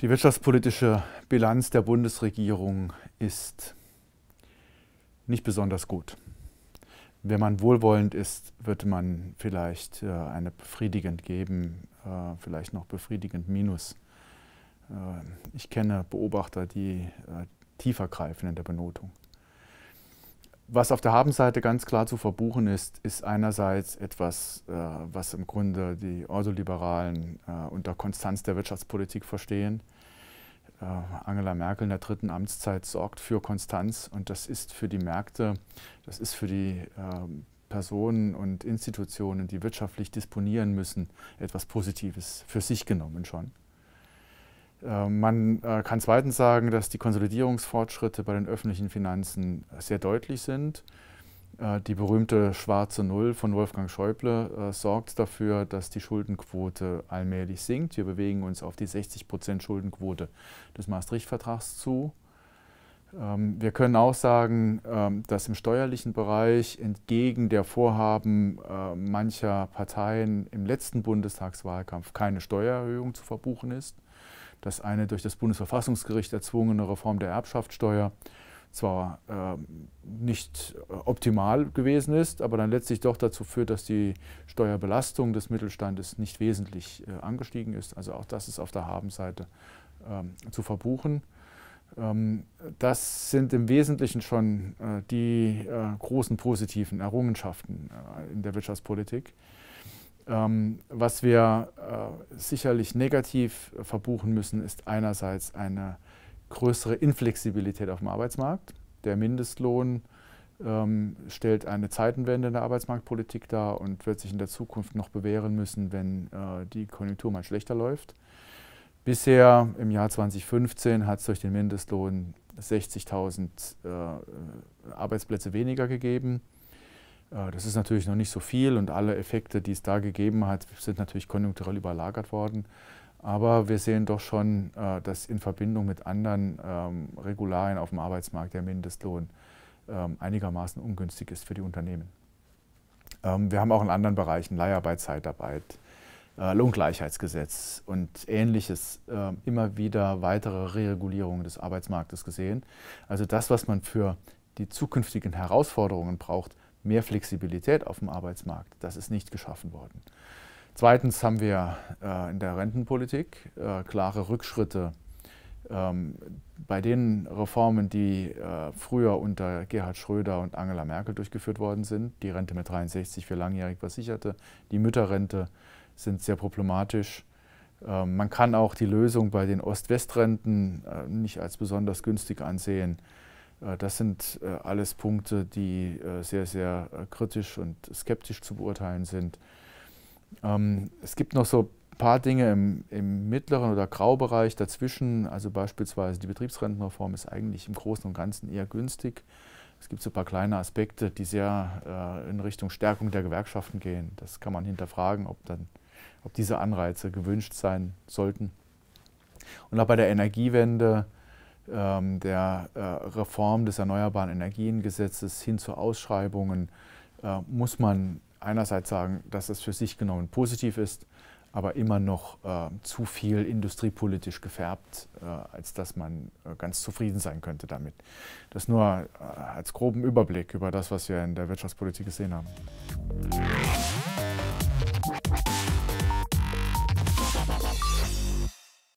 Die wirtschaftspolitische Bilanz der Bundesregierung ist nicht besonders gut. Wenn man wohlwollend ist, wird man vielleicht äh, eine befriedigend geben, äh, vielleicht noch befriedigend minus. Äh, ich kenne Beobachter, die äh, tiefer greifen in der Benotung was auf der Habenseite ganz klar zu verbuchen ist, ist einerseits etwas, äh, was im Grunde die Ordoliberalen äh, unter Konstanz der Wirtschaftspolitik verstehen. Äh, Angela Merkel in der dritten Amtszeit sorgt für Konstanz und das ist für die Märkte, das ist für die ähm, Personen und Institutionen, die wirtschaftlich disponieren müssen, etwas Positives für sich genommen schon. Äh, man äh, kann zweitens sagen, dass die Konsolidierungsfortschritte bei den öffentlichen Finanzen sehr deutlich sind. Äh, die berühmte schwarze Null von Wolfgang Schäuble sorgt dafür, dass die Schuldenquote allmählich sinkt. Wir bewegen uns auf die 60% Schuldenquote des Maastricht-Vertrags zu. Ähm, wir können auch sagen, ähm, dass im steuerlichen Bereich entgegen der Vorhaben mancher Parteien im letzten Bundestagswahlkampf keine Steuererhöhung zu verbuchen ist dass eine durch das Bundesverfassungsgericht erzwungene Reform der Erbschaftssteuer zwar ähm, äh, nicht optimal gewesen ist, aber dann letztlich doch dazu führt, dass die Steuerbelastung des Mittelstandes nicht wesentlich äh, angestiegen ist. Also auch das ist auf der Habenseite ähm, zu verbuchen. Ähm, das sind im Wesentlichen schon äh, die äh, großen positiven Errungenschaften äh, in der Wirtschaftspolitik. Ähm, was wir äh, sicherlich negativ verbuchen müssen, ist einerseits eine größere Inflexibilität auf dem Arbeitsmarkt. Der Mindestlohn ähm, stellt eine Zeitenwende in der Arbeitsmarktpolitik dar und wird sich in der Zukunft noch bewähren müssen, wenn äh, die Konjunktur mal schlechter läuft. Bisher im Jahr 2015 hat es durch den Mindestlohn 60.000 äh, Arbeitsplätze weniger gegeben. Äh, das ist natürlich noch nicht so viel und alle Effekte, die es da gegeben hat, sind natürlich konjunkturell überlagert worden. Aber wir sehen doch schon, äh, dass in Verbindung mit anderen ähm, Regularien auf dem Arbeitsmarkt der Mindestlohn ähm, einigermaßen ungünstig ist für die Unternehmen. Ähm, wir haben auch in anderen Bereichen Leiharbeit, Zeitarbeit, äh, Lohngleichheitsgesetz und ähnliches immer wieder weitere Regulierungen des Arbeitsmarktes gesehen. Also das, was man für die zukünftigen Herausforderungen braucht, mehr Flexibilität auf dem Arbeitsmarkt. Das ist nicht geschaffen worden. Zweitens haben wir äh, in der Rentenpolitik äh, klare Rückschritte ähm, bei den Reformen, die äh, früher unter Gerhard Schröder und Angela Merkel durchgeführt worden sind. Die Rente mit 63 für langjährig Versicherte, die Mütterrente sind sehr problematisch. Ähm, man kann auch die Lösung bei den Ost-West-Renten nicht als besonders günstig ansehen. Äh, das sind äh, alles Punkte, die äh, sehr, sehr kritisch und skeptisch zu beurteilen sind. Ähm, es gibt noch so ein paar Dinge im, im mittleren oder Graubereich dazwischen. Also beispielsweise die Betriebsrentenreform ist eigentlich im Großen und Ganzen eher günstig. Es gibt so ein paar kleine Aspekte, die sehr in Richtung Stärkung der Gewerkschaften gehen. Das kann man hinterfragen, ob, dann, ob diese Anreize gewünscht sein sollten. Und auch bei der Energiewende ähm, der äh, Reform des Erneuerbaren Energiengesetzes hin zu Ausschreibungen äh, muss man einerseits sagen, dass es für sich genommen positiv ist, aber immer noch äh, zu viel industriepolitisch gefärbt, als dass man ganz zufrieden sein könnte damit. Das nur als groben Überblick über das, was wir in der Wirtschaftspolitik gesehen haben.